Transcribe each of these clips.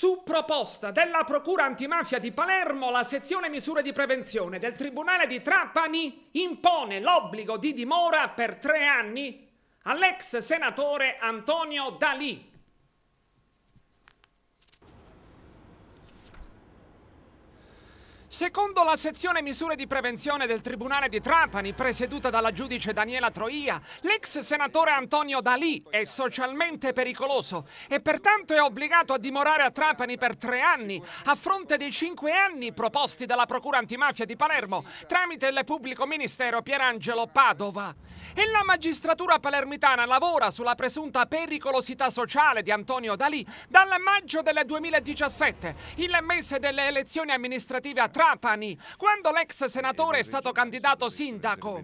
Su proposta della Procura antimafia di Palermo, la sezione misure di prevenzione del Tribunale di Trapani impone l'obbligo di dimora per tre anni all'ex senatore Antonio Dalì. Secondo la sezione misure di prevenzione del Tribunale di Trapani, presieduta dalla giudice Daniela Troia, l'ex senatore Antonio Dalì è socialmente pericoloso e pertanto è obbligato a dimorare a Trapani per tre anni, a fronte dei cinque anni proposti dalla Procura Antimafia di Palermo tramite il pubblico ministero Pierangelo Padova. E la magistratura palermitana lavora sulla presunta pericolosità sociale di Antonio Dalì dal maggio del 2017, il mese delle elezioni amministrative a Trapani Trapani, quando l'ex senatore è stato candidato sindaco.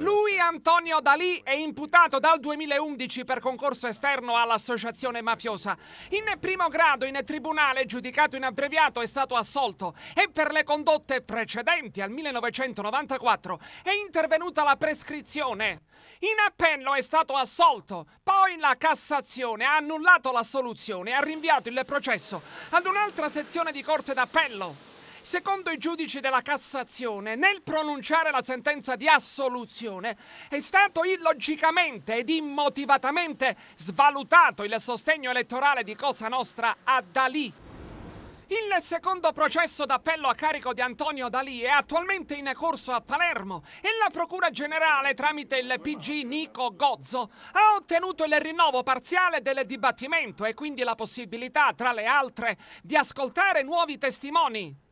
Lui, Antonio Dalì, è imputato dal 2011 per concorso esterno all'associazione mafiosa. In primo grado in tribunale, giudicato in abbreviato, è stato assolto e per le condotte precedenti al 1994 è intervenuta la prescrizione. In appello è stato assolto, poi la Cassazione ha annullato l'assoluzione e ha rinviato il processo ad un'altra sezione di corte d'appello. Secondo i giudici della Cassazione, nel pronunciare la sentenza di assoluzione, è stato illogicamente ed immotivatamente svalutato il sostegno elettorale di Cosa Nostra a Dalì. Il secondo processo d'appello a carico di Antonio Dalì è attualmente in corso a Palermo e la Procura Generale, tramite il PG Nico Gozzo, ha ottenuto il rinnovo parziale del dibattimento e quindi la possibilità, tra le altre, di ascoltare nuovi testimoni.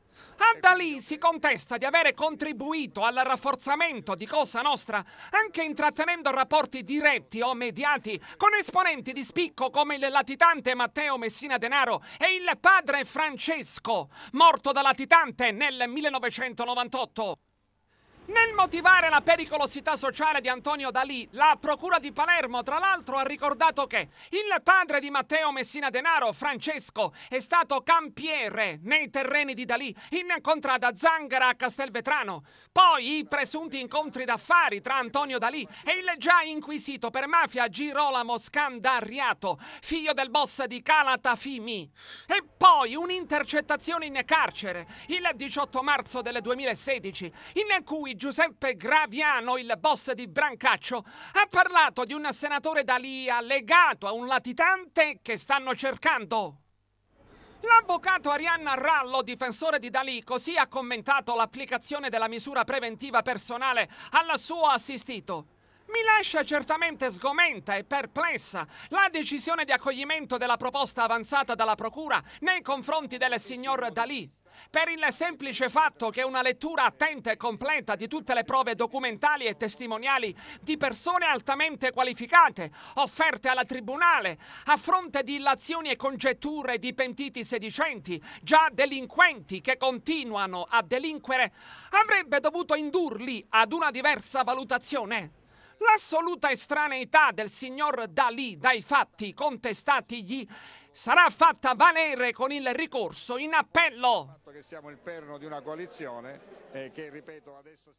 Adalì si contesta di avere contribuito al rafforzamento di Cosa Nostra anche intrattenendo rapporti diretti o mediati con esponenti di spicco come il latitante Matteo Messina Denaro e il padre Francesco, morto da latitante nel 1998. Nel motivare la pericolosità sociale di Antonio Dalì, la Procura di Palermo tra l'altro ha ricordato che il padre di Matteo Messina Denaro, Francesco, è stato campiere nei terreni di Dalì in contrada Zangara a Castelvetrano. Poi i presunti incontri d'affari tra Antonio Dalì e il già inquisito per mafia Girolamo Scandariato, figlio del boss di Calatafimi. E poi un'intercettazione in carcere il 18 marzo del 2016 in cui Giuseppe Graviano, il boss di Brancaccio, ha parlato di un senatore D'Alia legato a un latitante che stanno cercando. L'avvocato Arianna Rallo, difensore di Dalì, così ha commentato l'applicazione della misura preventiva personale al suo assistito. Mi lascia certamente sgomenta e perplessa la decisione di accoglimento della proposta avanzata dalla Procura nei confronti del signor Dalì, per il semplice fatto che una lettura attenta e completa di tutte le prove documentali e testimoniali di persone altamente qualificate offerte alla Tribunale a fronte di illazioni e congetture di pentiti sedicenti, già delinquenti che continuano a delinquere, avrebbe dovuto indurli ad una diversa valutazione. L'assoluta estraneità del signor Dalì dai fatti contestati gli sarà fatta valere con il ricorso in appello. Il fatto che siamo il perno di una coalizione eh, che, ripeto, adesso...